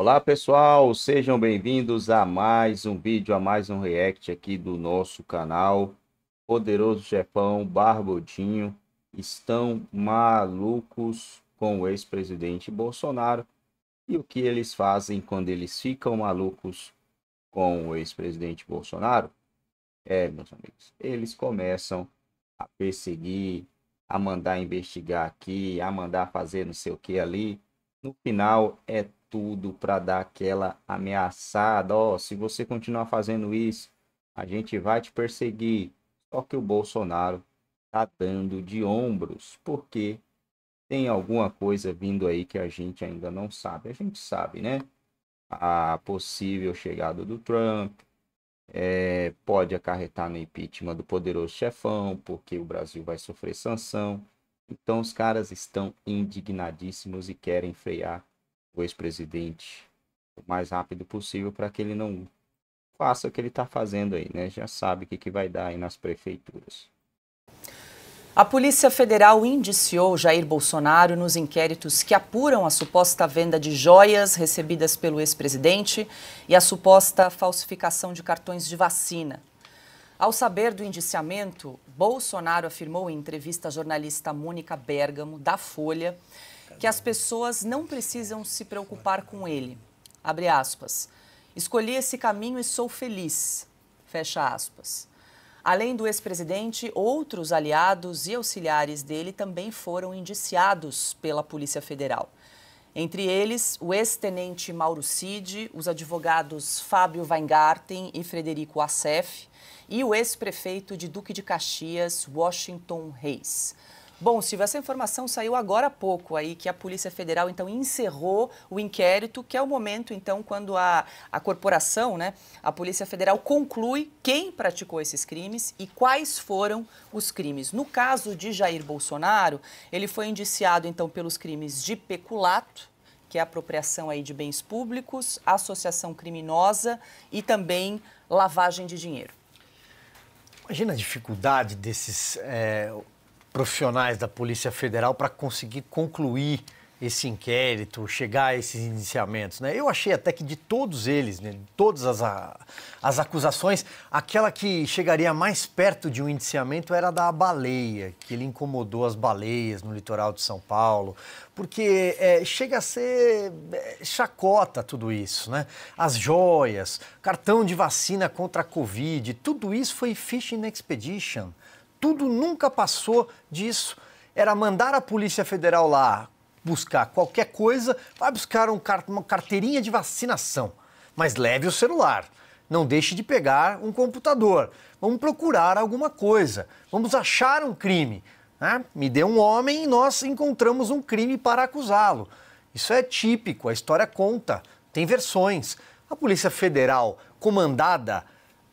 Olá pessoal, sejam bem-vindos a mais um vídeo, a mais um react aqui do nosso canal. Poderoso Chefão, Barbudinho estão malucos com o ex-presidente Bolsonaro e o que eles fazem quando eles ficam malucos com o ex-presidente Bolsonaro? É, meus amigos, eles começam a perseguir, a mandar investigar aqui, a mandar fazer não sei o que ali. No final é tudo para dar aquela ameaçada, ó, oh, se você continuar fazendo isso, a gente vai te perseguir. Só que o Bolsonaro tá dando de ombros, porque tem alguma coisa vindo aí que a gente ainda não sabe. A gente sabe, né? A possível chegada do Trump é, pode acarretar no impeachment do poderoso chefão, porque o Brasil vai sofrer sanção. Então os caras estão indignadíssimos e querem frear o ex-presidente o mais rápido possível para que ele não faça o que ele está fazendo aí, né? Já sabe o que, que vai dar aí nas prefeituras. A Polícia Federal indiciou Jair Bolsonaro nos inquéritos que apuram a suposta venda de joias recebidas pelo ex-presidente e a suposta falsificação de cartões de vacina. Ao saber do indiciamento, Bolsonaro afirmou em entrevista à jornalista Mônica Bergamo, da Folha, que as pessoas não precisam se preocupar com ele. Abre aspas. Escolhi esse caminho e sou feliz. Fecha aspas. Além do ex-presidente, outros aliados e auxiliares dele também foram indiciados pela Polícia Federal. Entre eles, o ex-tenente Mauro Cid, os advogados Fábio Weingarten e Frederico Assef e o ex-prefeito de Duque de Caxias, Washington Reis. Bom, Silvio, essa informação saiu agora há pouco aí, que a Polícia Federal, então, encerrou o inquérito, que é o momento, então, quando a, a corporação, né, a Polícia Federal conclui quem praticou esses crimes e quais foram os crimes. No caso de Jair Bolsonaro, ele foi indiciado, então, pelos crimes de peculato, que é a apropriação aí de bens públicos, associação criminosa e também lavagem de dinheiro. Imagina a dificuldade desses... É profissionais da Polícia Federal para conseguir concluir esse inquérito, chegar a esses indiciamentos. Né? Eu achei até que de todos eles, né, todas as, a, as acusações, aquela que chegaria mais perto de um indiciamento era da baleia, que ele incomodou as baleias no litoral de São Paulo, porque é, chega a ser é, chacota tudo isso, né? As joias, cartão de vacina contra a Covid, tudo isso foi fishing expedition tudo nunca passou disso. Era mandar a Polícia Federal lá buscar qualquer coisa, vai buscar um car uma carteirinha de vacinação, mas leve o celular. Não deixe de pegar um computador. Vamos procurar alguma coisa. Vamos achar um crime. Né? Me deu um homem e nós encontramos um crime para acusá-lo. Isso é típico, a história conta, tem versões. A Polícia Federal, comandada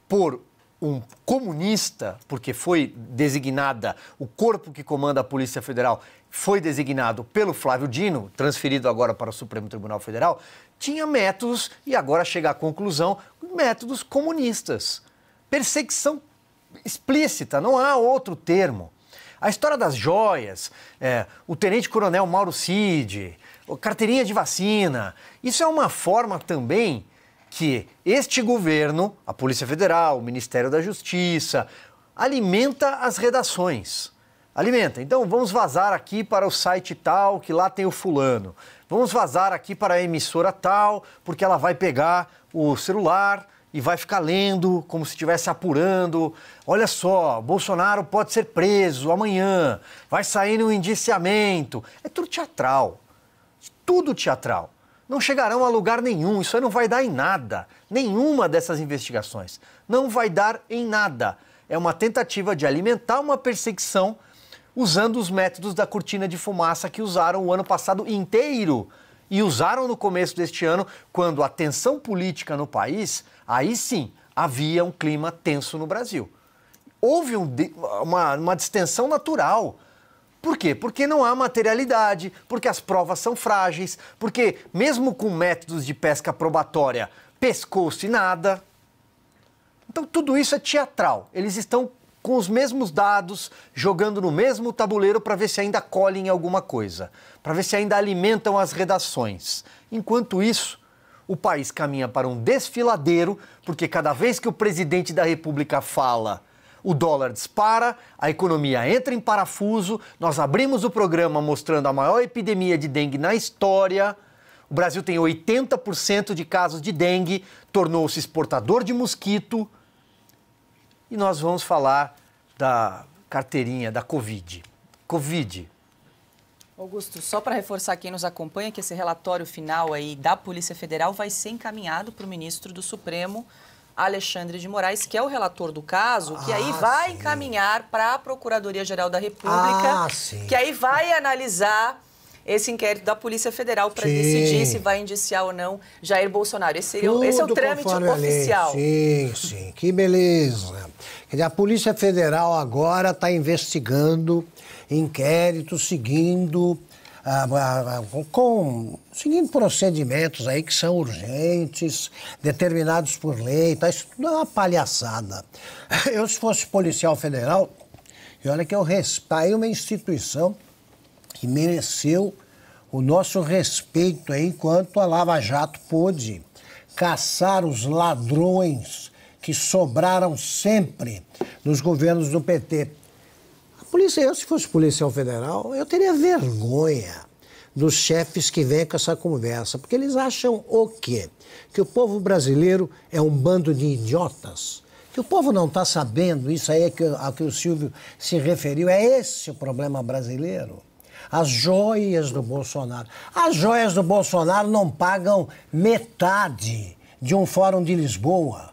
por um comunista, porque foi designada, o corpo que comanda a Polícia Federal foi designado pelo Flávio Dino, transferido agora para o Supremo Tribunal Federal, tinha métodos, e agora chega à conclusão, métodos comunistas. Perseguição explícita, não há outro termo. A história das joias, é, o tenente-coronel Mauro Cid, carteirinha de vacina, isso é uma forma também que este governo, a Polícia Federal, o Ministério da Justiça, alimenta as redações. Alimenta. Então vamos vazar aqui para o site tal, que lá tem o fulano. Vamos vazar aqui para a emissora tal, porque ela vai pegar o celular e vai ficar lendo como se estivesse apurando. Olha só, Bolsonaro pode ser preso amanhã, vai sair no indiciamento. É tudo teatral. Tudo teatral não chegarão a lugar nenhum. Isso aí não vai dar em nada. Nenhuma dessas investigações. Não vai dar em nada. É uma tentativa de alimentar uma perseguição usando os métodos da cortina de fumaça que usaram o ano passado inteiro. E usaram no começo deste ano, quando a tensão política no país, aí sim havia um clima tenso no Brasil. Houve um, uma, uma distensão natural por quê? Porque não há materialidade, porque as provas são frágeis, porque mesmo com métodos de pesca probatória, pescou-se nada. Então tudo isso é teatral. Eles estão com os mesmos dados, jogando no mesmo tabuleiro para ver se ainda colhem alguma coisa, para ver se ainda alimentam as redações. Enquanto isso, o país caminha para um desfiladeiro, porque cada vez que o presidente da República fala, o dólar dispara, a economia entra em parafuso. Nós abrimos o programa mostrando a maior epidemia de dengue na história. O Brasil tem 80% de casos de dengue, tornou-se exportador de mosquito. E nós vamos falar da carteirinha da Covid. Covid. Augusto, só para reforçar quem nos acompanha que esse relatório final aí da Polícia Federal vai ser encaminhado para o ministro do Supremo, Alexandre de Moraes, que é o relator do caso, que ah, aí vai sim. encaminhar para a Procuradoria-Geral da República, ah, que aí vai analisar esse inquérito da Polícia Federal para decidir se vai indiciar ou não Jair Bolsonaro. Esse, seria, é esse é o trâmite oficial. Sim, sim, que beleza. Quer dizer, a Polícia Federal agora está investigando inquérito seguindo a, ah, a, ah, ah, com seguindo procedimentos aí que são urgentes, determinados por lei, tá? isso tudo é uma palhaçada. Eu, se fosse policial federal, e olha que eu respeito uma instituição que mereceu o nosso respeito aí, enquanto a Lava Jato pôde caçar os ladrões que sobraram sempre nos governos do PT. Polícia, eu, se fosse policial federal, eu teria vergonha dos chefes que vêm com essa conversa, porque eles acham o quê? Que o povo brasileiro é um bando de idiotas. Que o povo não está sabendo, isso aí é que, a que o Silvio se referiu, é esse o problema brasileiro as joias do Bolsonaro. As joias do Bolsonaro não pagam metade de um Fórum de Lisboa.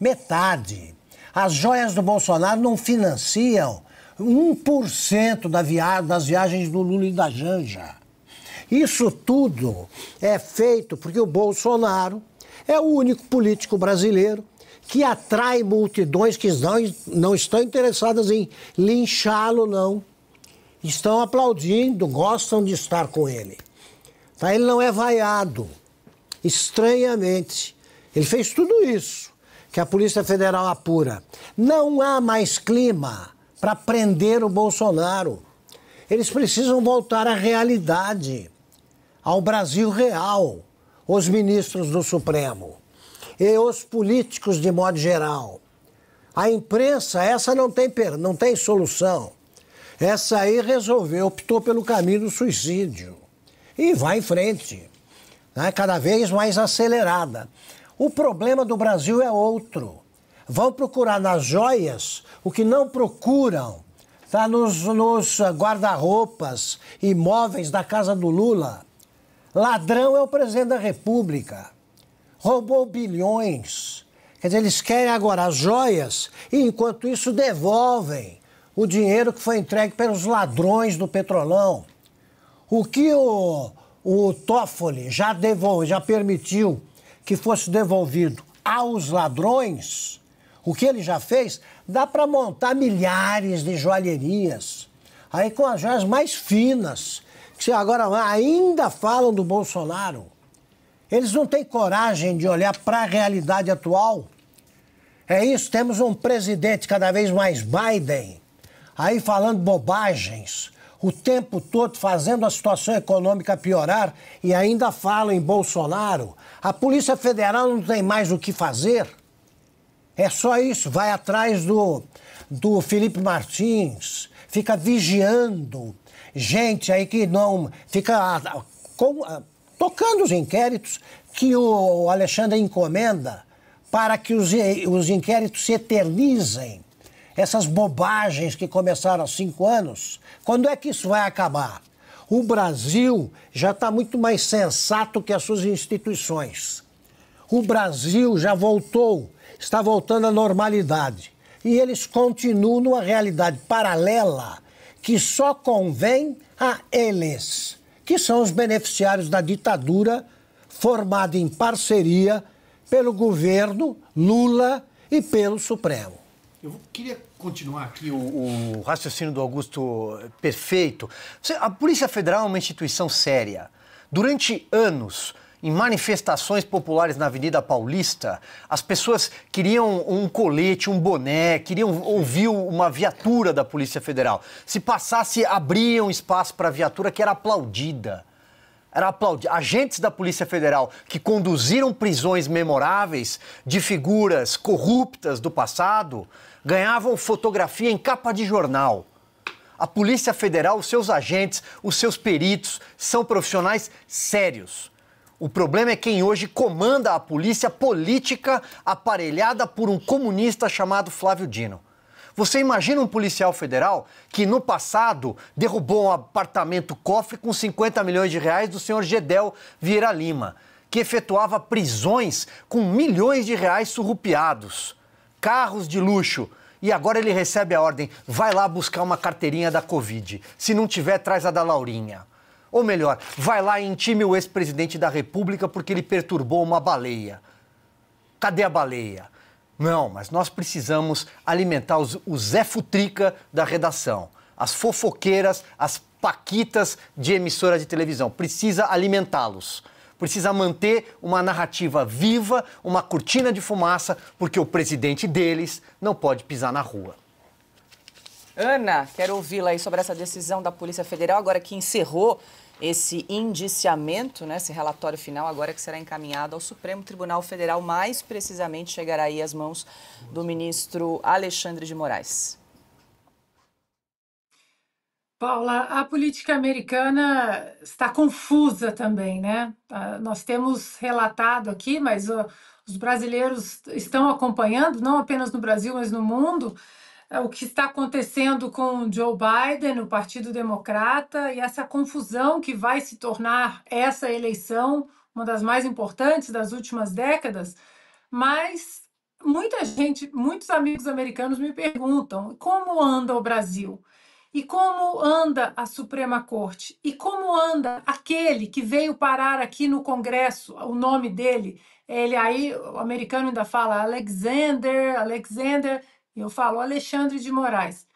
Metade. As joias do Bolsonaro não financiam 1% da via das viagens do Lula e da Janja. Isso tudo é feito porque o Bolsonaro é o único político brasileiro que atrai multidões que não, não estão interessadas em linchá-lo, não. Estão aplaudindo, gostam de estar com ele. Tá? Ele não é vaiado, estranhamente. Ele fez tudo isso que a Polícia Federal apura. Não há mais clima para prender o Bolsonaro. Eles precisam voltar à realidade, ao Brasil real, os ministros do Supremo e os políticos de modo geral. A imprensa, essa não tem, não tem solução. Essa aí resolveu, optou pelo caminho do suicídio. E vai em frente, né? cada vez mais acelerada. O problema do Brasil é outro vão procurar nas joias o que não procuram tá nos, nos guarda-roupas, imóveis da casa do Lula. Ladrão é o presidente da República. Roubou bilhões. Quer dizer, eles querem agora as joias e, enquanto isso, devolvem o dinheiro que foi entregue pelos ladrões do Petrolão. O que o, o Toffoli já, devol, já permitiu que fosse devolvido aos ladrões, o que ele já fez, dá para montar milhares de joalherias. Aí com as joias mais finas, que agora ainda falam do Bolsonaro. Eles não têm coragem de olhar para a realidade atual. É isso, temos um presidente cada vez mais Biden, aí falando bobagens, o tempo todo fazendo a situação econômica piorar e ainda falam em Bolsonaro. A Polícia Federal não tem mais o que fazer. É só isso, vai atrás do, do Felipe Martins, fica vigiando gente aí que não fica ah, tá, com, ah, tocando os inquéritos que o Alexandre encomenda para que os, os inquéritos se eternizem. Essas bobagens que começaram há cinco anos, quando é que isso vai acabar? O Brasil já está muito mais sensato que as suas instituições. O Brasil já voltou está voltando à normalidade. E eles continuam numa realidade paralela que só convém a eles, que são os beneficiários da ditadura formada em parceria pelo governo Lula e pelo Supremo. Eu queria continuar aqui o, o raciocínio do Augusto perfeito. A Polícia Federal é uma instituição séria. Durante anos, em manifestações populares na Avenida Paulista, as pessoas queriam um colete, um boné, queriam ouvir uma viatura da Polícia Federal. Se passasse, abriam espaço para a viatura que era aplaudida. Era aplaudida. Agentes da Polícia Federal que conduziram prisões memoráveis de figuras corruptas do passado ganhavam fotografia em capa de jornal. A Polícia Federal, os seus agentes, os seus peritos são profissionais sérios o problema é quem hoje comanda a polícia política aparelhada por um comunista chamado Flávio Dino. Você imagina um policial federal que no passado derrubou um apartamento cofre com 50 milhões de reais do senhor Gedel Vieira Lima, que efetuava prisões com milhões de reais surrupiados, carros de luxo. E agora ele recebe a ordem: vai lá buscar uma carteirinha da Covid. Se não tiver, traz a da Laurinha. Ou melhor, vai lá e intime o ex-presidente da República porque ele perturbou uma baleia. Cadê a baleia? Não, mas nós precisamos alimentar os, o Zé Futrica da redação. As fofoqueiras, as paquitas de emissora de televisão. Precisa alimentá-los. Precisa manter uma narrativa viva, uma cortina de fumaça, porque o presidente deles não pode pisar na rua. Ana, quero ouvi-la aí sobre essa decisão da Polícia Federal, agora que encerrou esse indiciamento, né, esse relatório final, agora que será encaminhado ao Supremo Tribunal Federal, mais precisamente chegará aí às mãos do ministro Alexandre de Moraes. Paula, a política americana está confusa também, né? Ah, nós temos relatado aqui, mas ah, os brasileiros estão acompanhando, não apenas no Brasil, mas no mundo, é, o que está acontecendo com Joe Biden, o Partido Democrata, e essa confusão que vai se tornar essa eleição, uma das mais importantes das últimas décadas. Mas muita gente, muitos amigos americanos me perguntam como anda o Brasil? E como anda a Suprema Corte? E como anda aquele que veio parar aqui no Congresso? O nome dele, ele aí, o americano ainda fala Alexander, Alexander eu falo Alexandre de Moraes.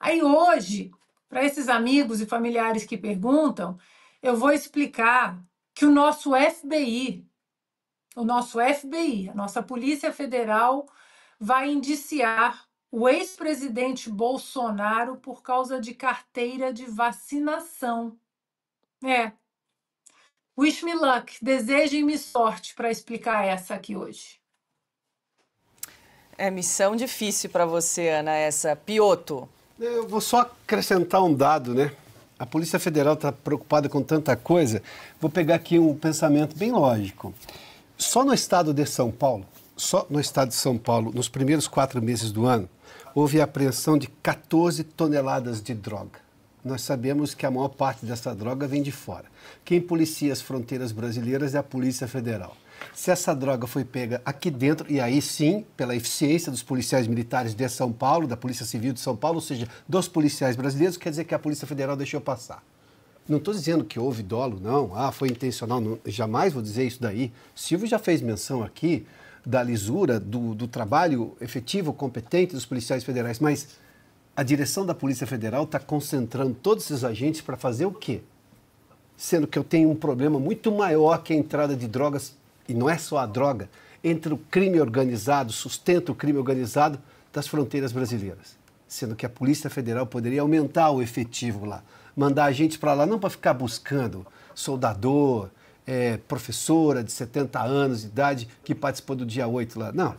Aí hoje, para esses amigos e familiares que perguntam, eu vou explicar que o nosso FBI, o nosso FBI, a nossa Polícia Federal, vai indiciar o ex-presidente Bolsonaro por causa de carteira de vacinação. É. Wish me luck, desejem-me sorte para explicar essa aqui hoje. É missão difícil para você, Ana, essa. Pioto. Eu vou só acrescentar um dado, né? A Polícia Federal está preocupada com tanta coisa. Vou pegar aqui um pensamento bem lógico. Só no estado de São Paulo, só no estado de São Paulo, nos primeiros quatro meses do ano, houve a apreensão de 14 toneladas de droga. Nós sabemos que a maior parte dessa droga vem de fora. Quem policia as fronteiras brasileiras é a Polícia Federal. Se essa droga foi pega aqui dentro, e aí sim, pela eficiência dos policiais militares de São Paulo, da Polícia Civil de São Paulo, ou seja, dos policiais brasileiros, quer dizer que a Polícia Federal deixou passar. Não estou dizendo que houve dolo, não. Ah, foi intencional. Não, jamais vou dizer isso daí. Silvio já fez menção aqui da lisura, do, do trabalho efetivo, competente dos policiais federais, mas a direção da Polícia Federal está concentrando todos esses agentes para fazer o quê? Sendo que eu tenho um problema muito maior que a entrada de drogas e não é só a droga, entre o crime organizado, sustenta o crime organizado das fronteiras brasileiras. Sendo que a Polícia Federal poderia aumentar o efetivo lá, mandar a gente para lá, não para ficar buscando soldador, é, professora de 70 anos de idade que participou do dia 8 lá. Não,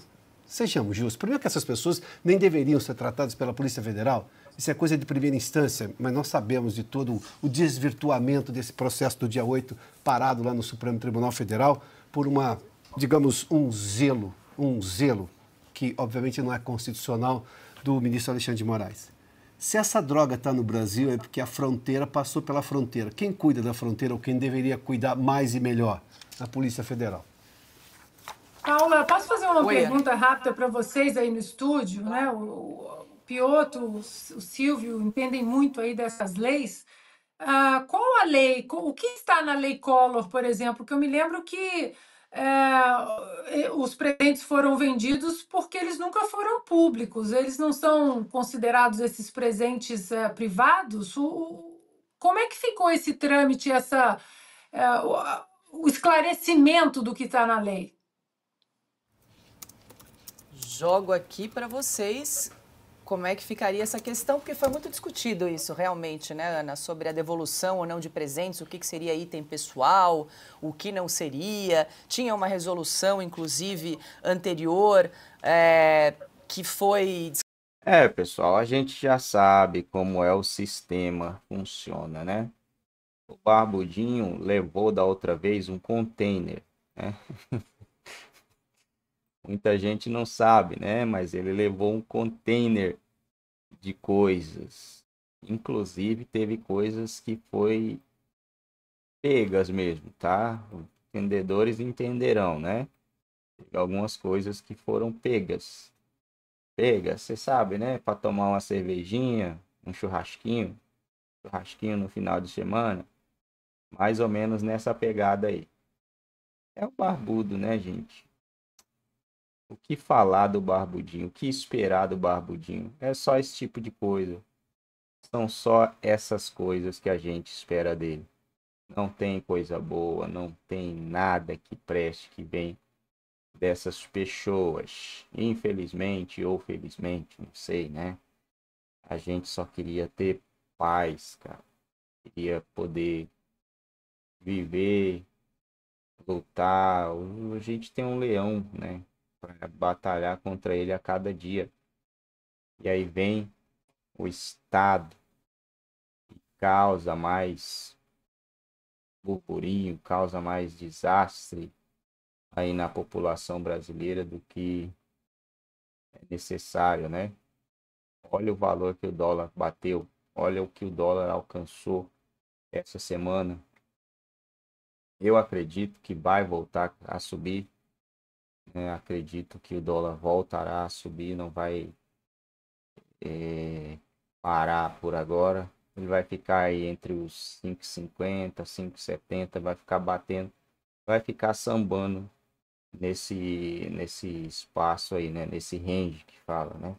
sejamos justos. Primeiro que essas pessoas nem deveriam ser tratadas pela Polícia Federal. Isso é coisa de primeira instância, mas nós sabemos de todo o desvirtuamento desse processo do dia 8 parado lá no Supremo Tribunal Federal, por uma, digamos, um zelo, um zelo que obviamente não é constitucional do ministro Alexandre de Moraes. Se essa droga está no Brasil é porque a fronteira passou pela fronteira. Quem cuida da fronteira ou quem deveria cuidar mais e melhor? A Polícia Federal. Paula, posso fazer uma Oi, pergunta rápida para vocês aí no estúdio, né? O, o Pioto, o Silvio entendem muito aí dessas leis. Ah, qual a lei, o que está na lei Collor, por exemplo, que eu me lembro que é, os presentes foram vendidos porque eles nunca foram públicos, eles não são considerados esses presentes é, privados. O, como é que ficou esse trâmite, essa, é, o, o esclarecimento do que está na lei? Jogo aqui para vocês como é que ficaria essa questão, porque foi muito discutido isso realmente, né, Ana, sobre a devolução ou não de presentes, o que, que seria item pessoal, o que não seria. Tinha uma resolução, inclusive, anterior é, que foi. É, pessoal, a gente já sabe como é o sistema, funciona, né? O Barbudinho levou da outra vez um container, né? Muita gente não sabe, né? Mas ele levou um container de coisas. Inclusive teve coisas que foi pegas mesmo, tá? Entendedores entenderão, né? Algumas coisas que foram pegas. Pegas, você sabe, né? Para tomar uma cervejinha, um churrasquinho, churrasquinho no final de semana, mais ou menos nessa pegada aí. É o barbudo, né, gente? O que falar do Barbudinho? O que esperar do Barbudinho? É só esse tipo de coisa. São só essas coisas que a gente espera dele. Não tem coisa boa, não tem nada que preste que vem dessas pessoas. Infelizmente ou felizmente, não sei, né? A gente só queria ter paz, cara. Queria poder viver, lutar. A gente tem um leão, né? para batalhar contra ele a cada dia. E aí vem o Estado que causa mais burburinho, causa mais desastre aí na população brasileira do que é necessário, né? Olha o valor que o dólar bateu, olha o que o dólar alcançou essa semana. Eu acredito que vai voltar a subir né? Acredito que o dólar voltará a subir, não vai é, parar por agora. Ele vai ficar aí entre os 5,50, 5,70, vai ficar batendo, vai ficar sambando nesse nesse espaço aí, né? Nesse range que fala, né?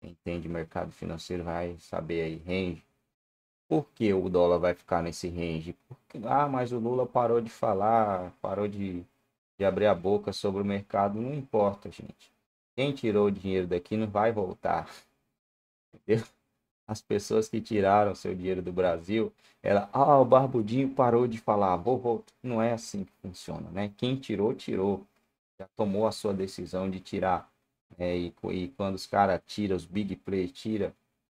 Quem entende mercado financeiro vai saber aí range. Por que o dólar vai ficar nesse range? Porque, ah, mas o Lula parou de falar, parou de de abrir a boca sobre o mercado, não importa, gente. Quem tirou o dinheiro daqui não vai voltar. Entendeu? As pessoas que tiraram seu dinheiro do Brasil, ela, ah, o Barbudinho parou de falar, vou voltar. Não é assim que funciona, né? Quem tirou, tirou. Já tomou a sua decisão de tirar. É, e, e, quando os caras tiram, os big players tiram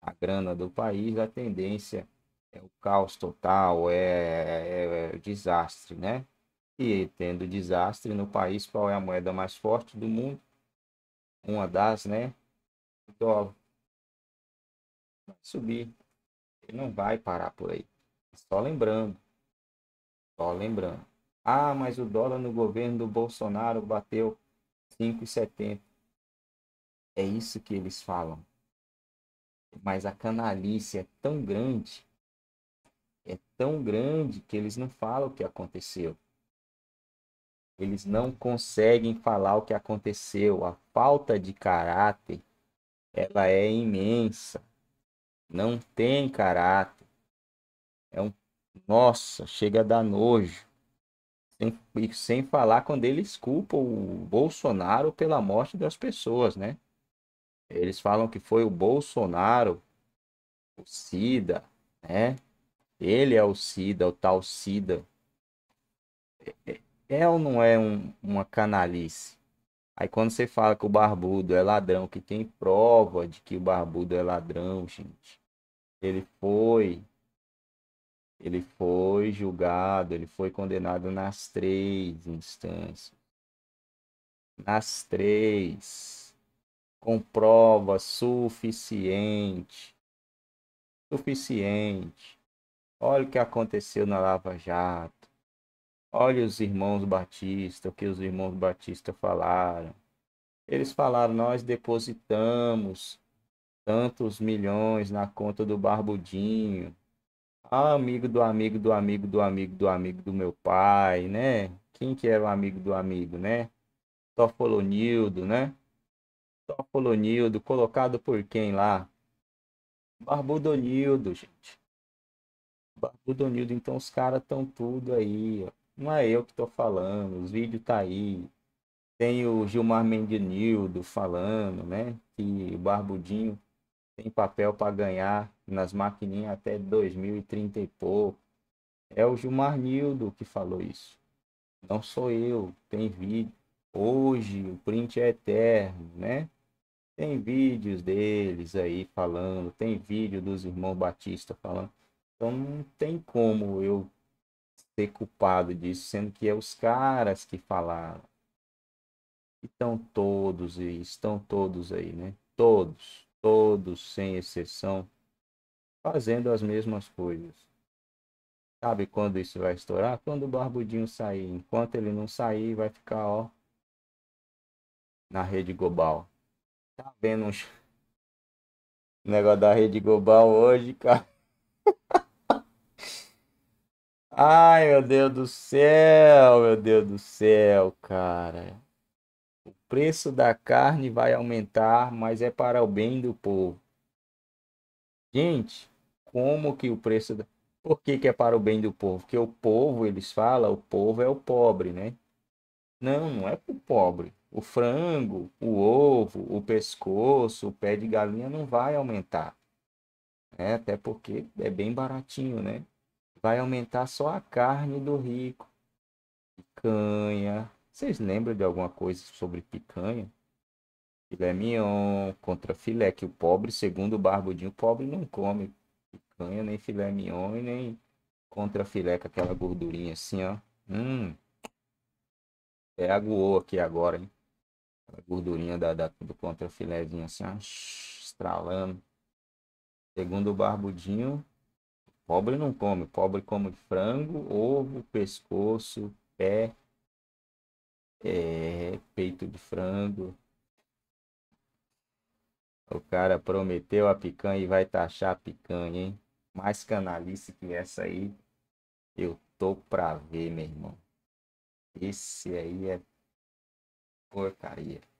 a grana do país, a tendência é o caos total, é, é, é o desastre, né? E tendo desastre no país, qual é a moeda mais forte do mundo? Uma das, né? O então, dólar. Vai subir. Ele não vai parar por aí. Só lembrando. Só lembrando. Ah, mas o dólar no governo do Bolsonaro bateu 5,70. É isso que eles falam. Mas a canalice é tão grande, é tão grande que eles não falam o que aconteceu. Eles não conseguem falar o que aconteceu. A falta de caráter, ela é imensa. Não tem caráter. É um nossa, chega a dar nojo. Sem, e sem falar quando eles culpam o Bolsonaro pela morte das pessoas, né? Eles falam que foi o Bolsonaro, o Sida, né? Ele é o Sida, o tal Sida. É, é, é ou não é um, uma canalice? Aí quando você fala que o barbudo é ladrão, que tem prova de que o barbudo é ladrão, gente. Ele foi ele foi julgado, ele foi condenado nas três instâncias. Nas três. Com prova suficiente. Suficiente. Olha o que aconteceu na Lava Jato. Olha os irmãos Batista, o que os irmãos Batista falaram. Eles falaram: Nós depositamos tantos milhões na conta do Barbudinho. Ah, amigo do amigo do amigo do amigo do amigo do meu pai, né? Quem que era o amigo do amigo, né? Topolonildo, né? Topolonildo, colocado por quem lá? Barbudonildo, gente. Barbudonildo, então os caras estão tudo aí, ó. Não é eu que estou falando, os vídeos tá aí. Tem o Gilmar Mendinildo falando, né? Que o Barbudinho tem papel para ganhar nas maquininhas até 2030 e pouco. É o Gilmar Nildo que falou isso. Não sou eu, tem vídeo. Hoje o print é eterno, né? Tem vídeos deles aí falando, tem vídeo dos irmãos Batista falando. Então não tem como eu ser culpado disso, sendo que é os caras que falaram. Estão todos e estão todos aí, né? Todos, todos, sem exceção, fazendo as mesmas coisas. Sabe quando isso vai estourar? Quando o barbudinho sair. Enquanto ele não sair, vai ficar, ó, na rede global. Tá vendo um negócio da rede global hoje, cara? Ai, meu Deus do céu, meu Deus do céu, cara. O preço da carne vai aumentar, mas é para o bem do povo. Gente, como que o preço da... Por que, que é para o bem do povo? Porque o povo, eles falam, o povo é o pobre, né? Não, não é para o pobre. O frango, o ovo, o pescoço, o pé de galinha não vai aumentar. É, até porque é bem baratinho, né? vai aumentar só a carne do rico. Picanha. Vocês lembram de alguma coisa sobre picanha? Filé mignon, contra filé, que o pobre, segundo o Barbudinho, o pobre não come picanha, nem filé mignon e nem contra filé com aquela gordurinha assim, ó. Hum. É aguou aqui agora, hein? Aquela gordurinha da, da, do contra filézinho assim, ó. Estralando. Segundo o Barbudinho, Pobre não come, pobre come frango, ovo, pescoço, pé, é, peito de frango. O cara prometeu a picanha e vai taxar a picanha, hein? Mais canalice que essa aí, eu tô pra ver, meu irmão. Esse aí é porcaria.